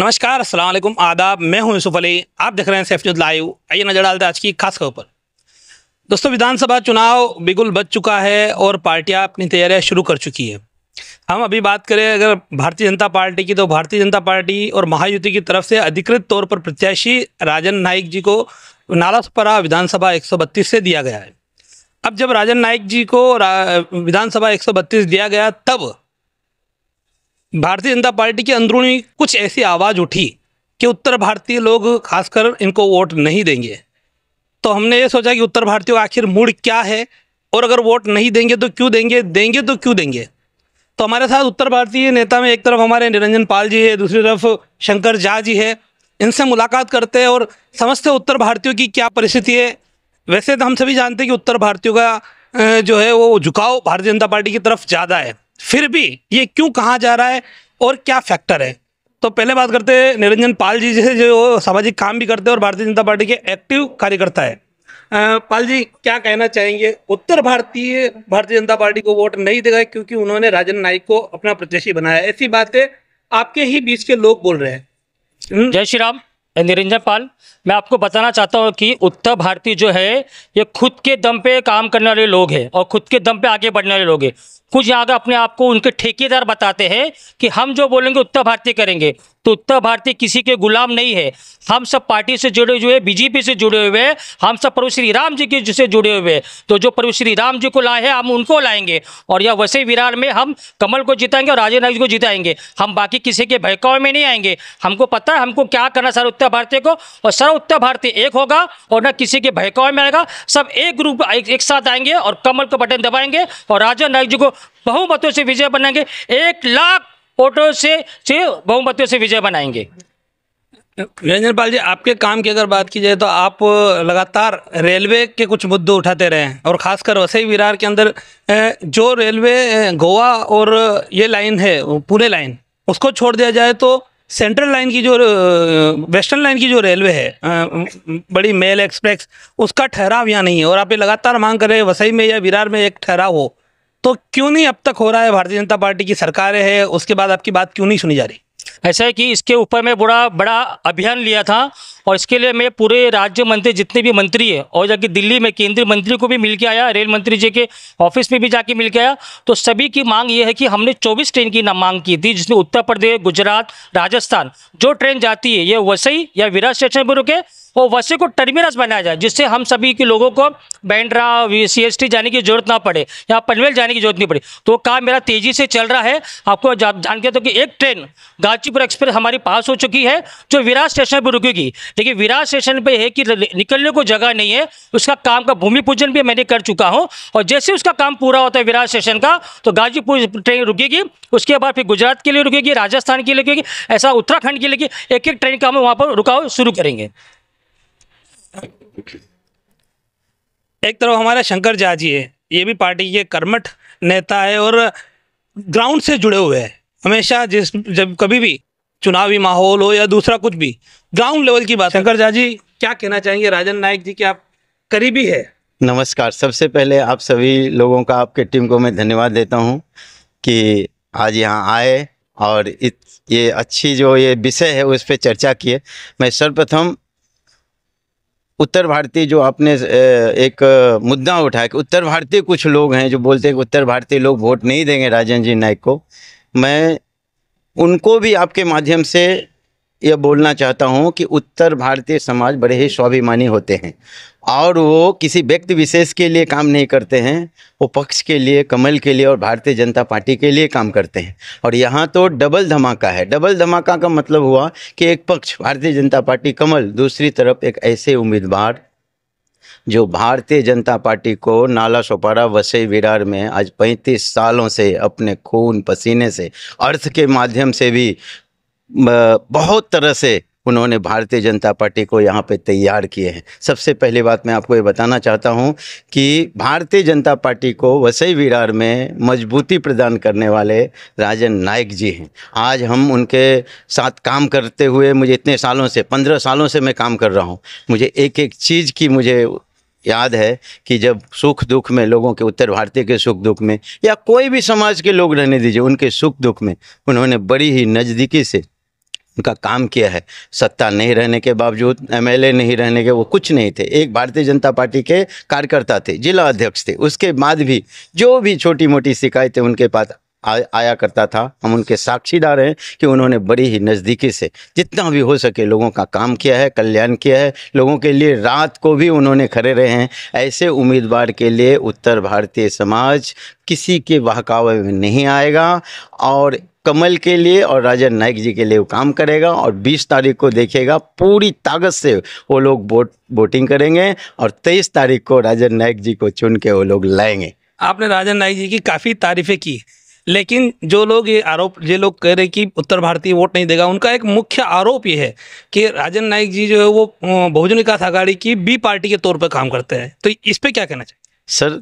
नमस्कार अस्सलाम वालेकुम आदाब मैं हूं यूसुफ अली आप देख रहे हैं सेफ न्यूज़ लाइव आइए नजर डालते हैं आज की खास खबर दोस्तों विधानसभा चुनाव बिगुल बच चुका है और पार्टियां अपनी तैयारियां शुरू कर चुकी है हम अभी बात करें अगर भारतीय जनता पार्टी की तो भारतीय जनता पार्टी और महायुति की तरफ से अधिकृत तौर पर प्रत्याशी राजन नाइक जी को नालासपरा विधानसभा एक से दिया गया है अब जब राजन नाइक जी को विधानसभा एक दिया गया तब भारतीय जनता पार्टी के अंदरूनी कुछ ऐसी आवाज़ उठी कि उत्तर भारतीय लोग खासकर इनको वोट नहीं देंगे तो हमने ये सोचा कि उत्तर भारतीयों का आखिर मूड क्या है और अगर वोट नहीं देंगे तो क्यों देंगे देंगे तो क्यों देंगे तो हमारे साथ उत्तर भारतीय नेता में एक तरफ हमारे निरंजन पाल जी है दूसरी तरफ शंकर झा जी है इनसे मुलाकात करते हैं और समझते उत्तर भारतीयों की क्या परिस्थिति है वैसे तो हम सभी जानते हैं कि उत्तर भारतीयों का जो है वो झुकाव भारतीय जनता पार्टी की तरफ ज़्यादा है फिर भी ये क्यों कहा जा रहा है और क्या फैक्टर है तो पहले बात करते हैं निरंजन पाल जी जैसे जो सामाजिक काम भी करते हैं और भारतीय जनता पार्टी के एक्टिव कार्यकर्ता है आ, पाल जी क्या कहना चाहेंगे उत्तर भारतीय भारतीय जनता पार्टी को वोट नहीं देगा क्योंकि उन्होंने राजन नाइक को अपना प्रत्याशी बनाया ऐसी बातें आपके ही बीच के लोग बोल रहे हैं हम्म? जय श्री राम निरंजन पाल मैं आपको बताना चाहता हूँ कि उत्तर भारतीय जो है ये खुद के दम पे काम करने वाले लोग हैं और खुद के दम पे आगे बढ़ने वाले लोग हैं कुछ यहाँ अपने आप को उनके ठेकेदार बताते हैं कि हम जो बोलेंगे उत्तर भारतीय करेंगे तो उत्तर भारतीय किसी के गुलाम नहीं है हम सब पार्टी से जुड़े हुए बीजेपी से जुड़े हुए हम सब प्रभु श्री राम जी के से जुड़े हुए तो जो प्रभु श्री राम जी को लाए हैं हम उनको लाएंगे और यह वैसे विरार में हम कमल को जिताएंगे और राजे जी को जिताएंगे हम बाकी किसी के भयकाव में नहीं आएंगे हमको पता है हमको क्या करना सर उत्तर भारतीय को और सर उत्तर भारतीय एक होगा और न किसी के भयकाव में आएगा सब एक ग्रुप एक, साथ आएंगे और कमल को बटन दबाएंगे और राजे नायक जी को बहुमतों से विजय बनाएंगे एक लाख वोटों से से बहुमतियों से विजय बनाएंगे रंजन पाल जी आपके काम की अगर बात की जाए तो आप लगातार रेलवे के कुछ मुद्दे उठाते रहे हैं और ख़ासकर वसई विरार के अंदर जो रेलवे गोवा और ये लाइन है पुणे लाइन उसको छोड़ दिया जाए तो सेंट्रल लाइन की जो वेस्टर्न लाइन की जो रेलवे है बड़ी मेल एक्सप्रेस उसका ठहराव यहाँ नहीं है और आप ये लगातार मांग कर रहे हैं वसई में या विरार में एक ठहराव हो तो क्यों नहीं अब तक हो रहा है भारतीय जनता पार्टी की सरकारें है उसके बाद आपकी बात क्यों नहीं सुनी जा रही ऐसा है कि इसके ऊपर मैं बड़ा बड़ा अभियान लिया था और इसके लिए मैं पूरे राज्य मंत्री जितने भी मंत्री है और जबकि दिल्ली में केंद्रीय मंत्री को भी मिल के आया रेल मंत्री जी के ऑफिस में भी जाके मिल के आया तो सभी की मांग ये है कि हमने 24 ट्रेन की मांग की थी जिसमें उत्तर प्रदेश गुजरात राजस्थान जो ट्रेन जाती है ये वसई या विरा स्टेशन पर रुके वो वैसे को टर्मिनस बनाया जाए जिससे हम सभी के लोगों को बैंड्रा सी एस टी जाने की जरूरत ना पड़े या पनवेल जाने की जरूरत नहीं पड़े तो काम मेरा तेज़ी से चल रहा है आपको जान के तो कि एक ट्रेन गाजीपुर एक्सप्रेस हमारी पास हो चुकी है जो विरार स्टेशन पर रुकेगी लेकिन विरार स्टेशन पर है कि निकलने को जगह नहीं है उसका काम का भूमि पूजन भी मैंने कर चुका हूँ और जैसे उसका काम पूरा होता है विरार स्टेशन का तो गाजीपुर ट्रेन रुकेगी उसके बाद फिर गुजरात के लिए रुकेगी राजस्थान के लिए रुकेगी ऐसा उत्तराखंड के लिए एक एक ट्रेन का हम वहाँ पर रुकाव शुरू करेंगे एक तरफ हमारे शंकर झा जी है ये भी पार्टी के कर्मठ नेता है और ग्राउंड से जुड़े हुए हैं हमेशा जिस जब कभी भी चुनावी माहौल हो या दूसरा कुछ भी ग्राउंड लेवल की बात शंकर झा जी क्या कहना चाहेंगे राजन नायक जी के आप करीबी है नमस्कार सबसे पहले आप सभी लोगों का आपके टीम को मैं धन्यवाद देता हूँ कि आज यहाँ आए और इत, ये अच्छी जो ये विषय है उस पर चर्चा किए मैं सर्वप्रथम उत्तर भारतीय जो आपने एक मुद्दा उठाया कि उत्तर भारतीय कुछ लोग हैं जो बोलते हैं कि उत्तर भारतीय लोग वोट नहीं देंगे राजेंद्र जी नायक को मैं उनको भी आपके माध्यम से यह बोलना चाहता हूँ कि उत्तर भारतीय समाज बड़े ही स्वाभिमानी होते हैं और वो किसी व्यक्ति विशेष के लिए काम नहीं करते हैं वो पक्ष के लिए कमल के लिए और भारतीय जनता पार्टी के लिए काम करते हैं और यहाँ तो डबल धमाका है डबल धमाका का मतलब हुआ कि एक पक्ष भारतीय जनता पार्टी कमल दूसरी तरफ एक ऐसे उम्मीदवार जो भारतीय जनता पार्टी को नाला सोपारा वसई विरार में आज 35 सालों से अपने खून पसीने से अर्थ के माध्यम से भी बहुत तरह से उन्होंने भारतीय जनता पार्टी को यहाँ पे तैयार किए हैं सबसे पहली बात मैं आपको ये बताना चाहता हूँ कि भारतीय जनता पार्टी को वसई विरार में मजबूती प्रदान करने वाले राजन नायक जी हैं आज हम उनके साथ काम करते हुए मुझे इतने सालों से पंद्रह सालों से मैं काम कर रहा हूँ मुझे एक एक चीज़ की मुझे याद है कि जब सुख दुख में लोगों के उत्तर भारतीय के सुख दुख में या कोई भी समाज के लोग रहने दीजिए उनके सुख दुख में उन्होंने बड़ी ही नज़दीकी से उनका काम किया है सत्ता नहीं रहने के बावजूद एमएलए नहीं रहने के वो कुछ नहीं थे एक भारतीय जनता पार्टी के कार्यकर्ता थे जिला अध्यक्ष थे उसके बाद भी जो भी छोटी मोटी शिकायतें उनके पास आ, आया करता था हम उनके साक्षीदार हैं कि उन्होंने बड़ी ही नज़दीकी से जितना भी हो सके लोगों का काम किया है कल्याण किया है लोगों के लिए रात को भी उन्होंने खड़े रहे हैं ऐसे उम्मीदवार के लिए उत्तर भारतीय समाज किसी के बहकावे में नहीं आएगा और कमल के लिए और राजन नायक जी के लिए वो काम करेगा और 20 तारीख को देखेगा पूरी ताकत से वो लोग वोट वोटिंग करेंगे और 23 तारीख को राजन नायक जी को चुन के वो लोग लाएंगे आपने राजन नाइक जी की काफ़ी तारीफ़ें की लेकिन जो लोग ये आरोप ये लोग कह रहे कि उत्तर भारतीय वोट नहीं देगा उनका एक मुख्य आरोप ये है कि राजन नाइक जी जो है वो बहुजन विकास आघाड़ी की बी पार्टी के तौर पर काम करते हैं तो इस पर क्या कहना चाहिए सर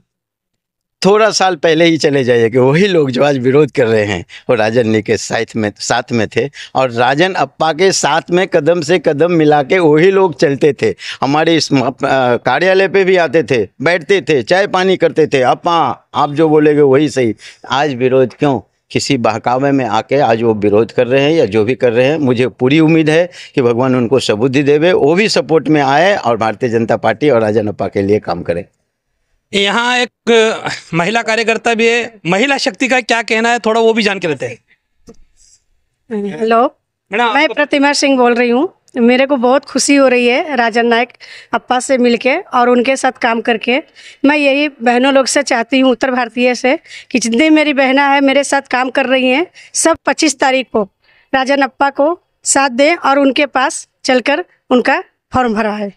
थोड़ा साल पहले ही चले जाइए कि वही लोग जो आज विरोध कर रहे हैं वो राजन ने के साथ में साथ में थे और राजन अप्पा के साथ में कदम से कदम मिला के वही लोग चलते थे हमारे इस कार्यालय पे भी आते थे बैठते थे चाय पानी करते थे अप्पा आप जो बोलेगे वही सही आज विरोध क्यों किसी बहकावे में आके आज वो विरोध कर रहे हैं या जो भी कर रहे हैं मुझे पूरी उम्मीद है कि भगवान उनको सबुद्धि देवे वो भी सपोर्ट में आए और भारतीय जनता पार्टी और राजन अप्पा के लिए काम करें यहाँ एक महिला कार्यकर्ता भी है महिला शक्ति का क्या कहना है थोड़ा वो भी जान के रहते हैं हेलो मैं प्रतिमा सिंह बोल रही हूँ मेरे को बहुत खुशी हो रही है राजन नायक अप्पा से मिलके और उनके साथ काम करके मैं यही बहनों लोग से चाहती हूँ उत्तर भारतीय से कि जितनी मेरी बहना है मेरे साथ काम कर रही हैं सब 25 तारीख को राजन अप्पा को साथ दें और उनके पास चलकर उनका फॉर्म भरा है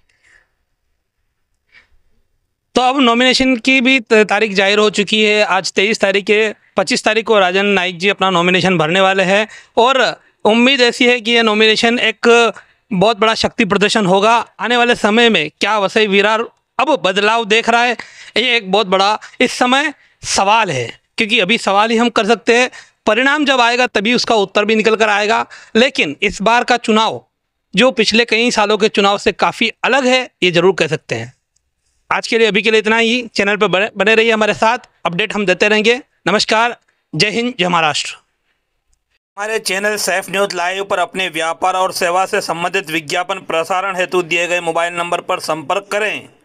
तो अब नॉमिनेशन की भी तारीख जाहिर हो चुकी है आज तेईस तारीख के पच्चीस तारीख को राजन नाइक जी अपना नॉमिनेशन भरने वाले हैं और उम्मीद ऐसी है कि यह नॉमिनेशन एक बहुत बड़ा शक्ति प्रदर्शन होगा आने वाले समय में क्या वसई विरार अब बदलाव देख रहा है ये एक बहुत बड़ा इस समय सवाल है क्योंकि अभी सवाल ही हम कर सकते हैं परिणाम जब आएगा तभी उसका उत्तर भी निकल कर आएगा लेकिन इस बार का चुनाव जो पिछले कई सालों के चुनाव से काफ़ी अलग है ये ज़रूर कह सकते हैं आज के लिए अभी के लिए इतना ही चैनल पर बने रहिए हमारे साथ अपडेट हम देते रहेंगे नमस्कार जय हिंद जय महाराष्ट्र हमारे चैनल सेफ न्यूज लाइव पर अपने व्यापार और सेवा से संबंधित विज्ञापन प्रसारण हेतु दिए गए मोबाइल नंबर पर संपर्क करें